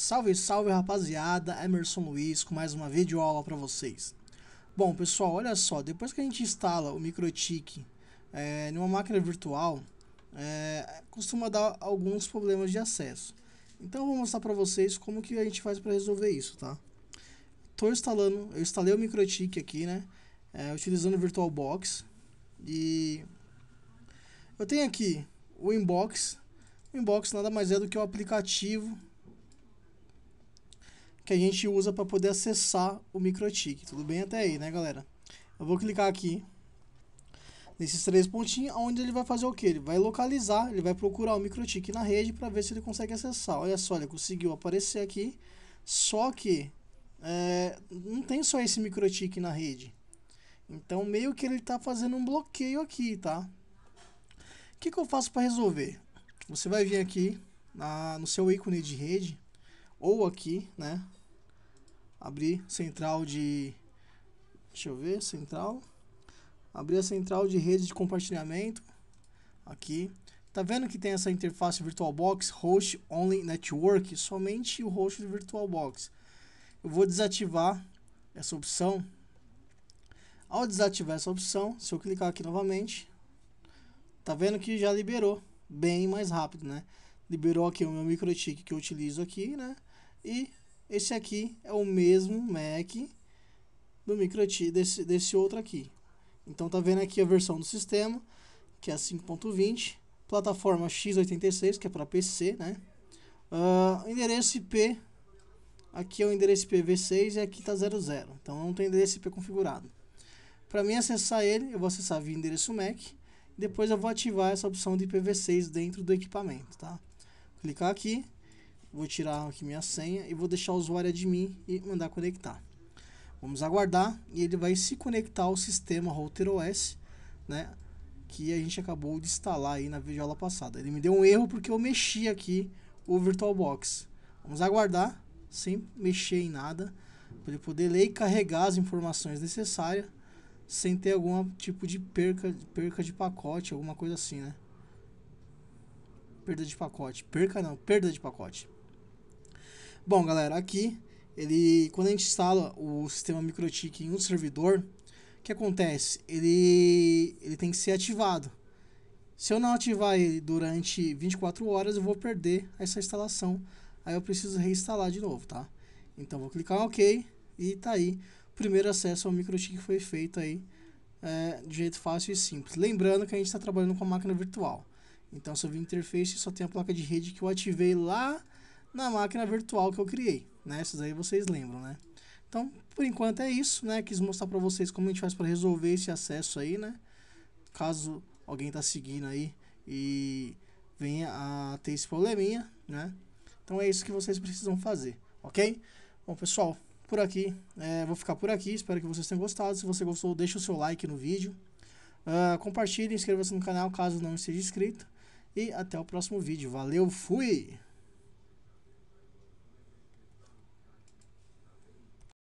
Salve, salve rapaziada, Emerson Luiz com mais uma videoaula para vocês. Bom pessoal, olha só, depois que a gente instala o microtik é, numa máquina virtual, é, costuma dar alguns problemas de acesso. Então eu vou mostrar para vocês como que a gente faz para resolver isso, tá? Estou instalando, eu instalei o microtik aqui, né? É, utilizando o VirtualBox e eu tenho aqui o Inbox. O Inbox nada mais é do que o aplicativo que a gente usa para poder acessar o MicroTik. Tudo bem até aí, né, galera? Eu vou clicar aqui nesses três pontinhos, onde ele vai fazer o que? Ele vai localizar, ele vai procurar o MicroTik na rede para ver se ele consegue acessar. Olha só, ele conseguiu aparecer aqui, só que é, não tem só esse MicroTik na rede. Então, meio que ele está fazendo um bloqueio aqui, tá? O que, que eu faço para resolver? Você vai vir aqui na, no seu ícone de rede, ou aqui, né? abrir central de deixa eu ver, central, abrir a central de rede de compartilhamento aqui. Tá vendo que tem essa interface VirtualBox Host Only Network, somente o host do VirtualBox. Eu vou desativar essa opção. Ao desativar essa opção, se eu clicar aqui novamente, tá vendo que já liberou, bem mais rápido, né? Liberou aqui o meu microtik que eu utilizo aqui, né? E esse aqui é o mesmo Mac do microchip desse, desse outro aqui. Então tá vendo aqui a versão do sistema, que é 5.20, plataforma x86, que é para PC, né? Uh, endereço IP, aqui é o endereço IPv6 e aqui tá 00, então não tem endereço IP configurado. Para mim acessar ele, eu vou acessar via endereço MAC, depois eu vou ativar essa opção de IPv6 dentro do equipamento, tá? Clicar aqui, Vou tirar aqui minha senha e vou deixar o usuário admin e mandar conectar. Vamos aguardar e ele vai se conectar ao sistema Router OS, né? Que a gente acabou de instalar aí na videoaula passada. Ele me deu um erro porque eu mexi aqui o VirtualBox. Vamos aguardar sem mexer em nada para ele poder ler e carregar as informações necessárias sem ter algum tipo de perca, perca de pacote, alguma coisa assim, né? Perda de pacote. Perca não, perda de pacote. Bom, galera, aqui ele quando a gente instala o sistema MikroTik em um servidor, o que acontece? Ele ele tem que ser ativado. Se eu não ativar ele durante 24 horas, eu vou perder essa instalação. Aí eu preciso reinstalar de novo, tá? Então vou clicar em OK e tá aí. primeiro acesso ao MikroTik foi feito aí é, de jeito fácil e simples. Lembrando que a gente está trabalhando com a máquina virtual. Então, se eu vir interface, só tem a placa de rede que eu ativei lá na máquina virtual que eu criei, né? Essas aí vocês lembram, né? Então, por enquanto é isso, né? Quis mostrar para vocês como a gente faz para resolver esse acesso aí, né? Caso alguém tá seguindo aí e venha a ter esse probleminha, né? Então é isso que vocês precisam fazer, ok? Bom, pessoal, por aqui, é, vou ficar por aqui, espero que vocês tenham gostado. Se você gostou, deixa o seu like no vídeo. Uh, compartilhe, inscreva-se no canal caso não esteja inscrito. E até o próximo vídeo. Valeu, fui!